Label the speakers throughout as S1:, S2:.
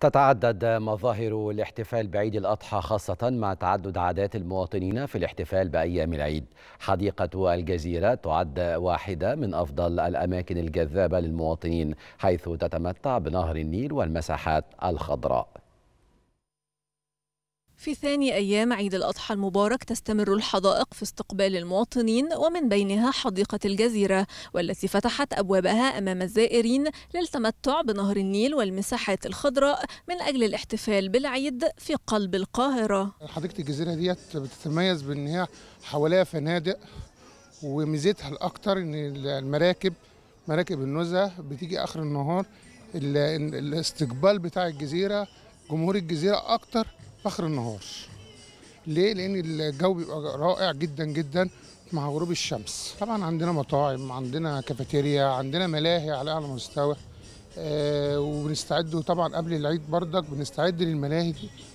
S1: تتعدد مظاهر الاحتفال بعيد الأضحى خاصة مع تعدد عادات المواطنين في الاحتفال بأيام العيد حديقة الجزيرة تعد واحدة من أفضل الأماكن الجذابة للمواطنين حيث تتمتع بنهر النيل والمساحات
S2: الخضراء
S1: في ثاني أيام عيد الأضحى المبارك تستمر الحدائق في استقبال المواطنين ومن بينها حديقة الجزيرة والتي فتحت أبوابها أمام الزائرين للتمتع بنهر النيل والمساحات الخضراء من أجل الاحتفال بالعيد في قلب القاهرة
S2: حديقة الجزيرة ديت بتتميز بأن هي حواليها فنادق وميزتها الأكتر أن المراكب مراكب النزهة بتيجي آخر النهار الاستقبال بتاع الجزيرة جمهور الجزيرة أكتر اخر النهار ليه لان الجو بيبقى رائع جدا جدا مع غروب الشمس طبعا عندنا مطاعم عندنا كافيتيريا عندنا ملاهي على اعلى مستوى آه وبنستعد طبعا قبل العيد بردك بنستعد للملاهي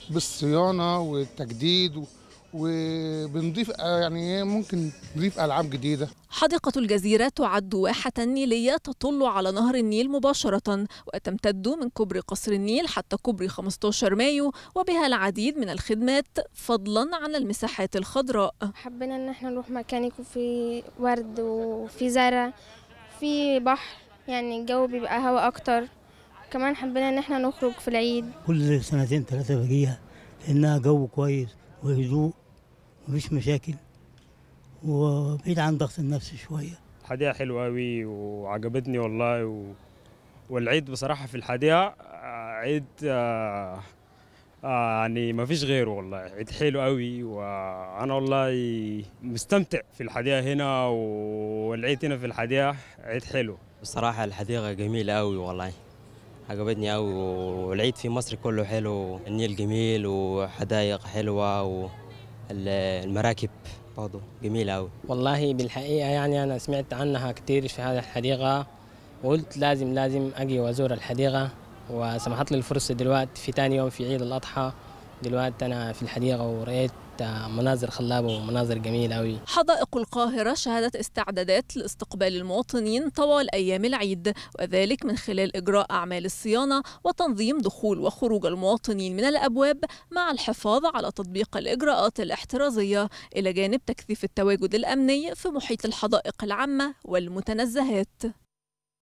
S2: بالصيانه والتجديد وبنضيف آه، يعني إيه، ممكن نضيف العاب جديده حديقة الجزيرة تعد
S1: واحة نيلية تطل على نهر النيل مباشرة وتمتد من كوبري قصر النيل حتى كوبري 15 مايو وبها العديد من الخدمات فضلا عن المساحات الخضراء
S2: حبينا ان احنا نروح مكان يكون فيه ورد وفي زرع في بحر يعني الجو بيبقى هواء اكتر كمان حبينا ان احنا نخرج في العيد كل سنتين ثلاثة بجيها لانها جو كويس وهدوء ومفيش مشاكل وبعيد عن ضغط النفس شويه
S1: الحديقة حلوه أوي وعجبتني والله و... والعيد بصراحه في الحديقه عيد آه، آه، يعني ما فيش غيره والله عيد حلو قوي وانا والله مستمتع في الحديقه هنا والعيد هنا في الحديقه عيد حلو بصراحه الحديقه جميله قوي والله عجبتني قوي والعيد في مصر كله حلو النيل جميل وحدائق حلوه والمراكب برضه جميلة أوي
S2: والله بالحقيقة يعني أنا سمعت عنها كتير في هذه الحديقة وقلت لازم لازم أجي وأزور الحديقة وسمحت لي الفرصة دلوقتي في تاني يوم في عيد الأضحى دلوقتي أنا في الحديقة ورأيت مناظر خلابة ومناظر جميلة قوي
S1: حدائق القاهرة شهدت استعدادات لاستقبال المواطنين طوال أيام العيد وذلك من خلال إجراء أعمال الصيانة وتنظيم دخول وخروج المواطنين من الأبواب مع الحفاظ على تطبيق الإجراءات الاحترازية إلى جانب تكثيف التواجد الأمني في محيط الحدائق العامة والمتنزهات